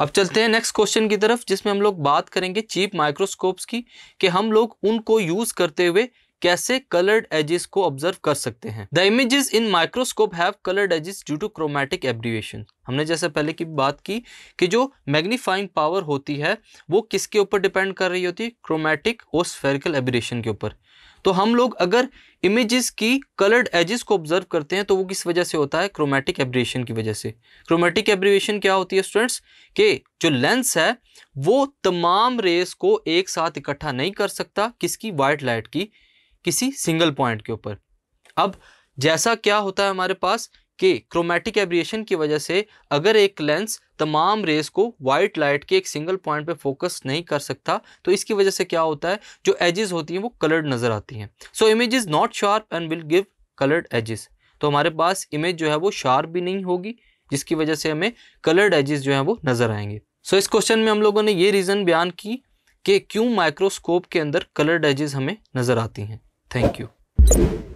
अब चलते हैं नेक्स्ट क्वेश्चन की तरफ जिसमें हम लोग बात करेंगे चीप माइक्रोस्कोप्स की कि हम लोग उनको यूज़ करते हुए कैसे कलर्ड एजेस को ऑब्जर्व कर सकते हैं the images in microscope have coloured edges due to chromatic abbreviation हमने जैसे पहले की बात की कि जो मैग्नीफाइंग पावर होती है वो किसके ऊपर डिपेंड कर रही होती है क्रोमैटिक और स्फेरिकल एब्रिएशन के ऊपर तो हम लोग अगर इमेजेस की कलर्ड एजेस को ऑब्जर्व करते हैं तो वो किस वजह से होता है क्रोमेटिक एब्रिएशन की वजह से क्रोमेटिक एब्रीवेशन क्या होती है स्टूडेंट्स के जो लेंस है वो तमाम रेस को एक साथ इकट्ठा नहीं कर सकता किसकी वाइट लाइट की किसी सिंगल पॉइंट के ऊपर अब जैसा क्या होता है हमारे पास कि क्रोमेटिक एब्रिएशन की वजह से अगर एक लेंस तमाम रेस को वाइट लाइट के एक सिंगल पॉइंट पे फोकस नहीं कर सकता तो इसकी वजह से क्या होता है जो एजेस होती हैं वो कलर्ड नज़र आती हैं so image is not sharp and will give coloured edges तो हमारे पास इमेज जो है वो शार्प भी नहीं होगी जिसकी वजह से हमें कलर्ड एजेस जो हैं वो नज़र आएंगे सो so, इस क्वेश्चन में हम लोगों ने ये रीज़न बयान की कि क्यों माइक्रोस्कोप के अंदर कलर्ड एजेस हमें नज़र आती हैं Thank you.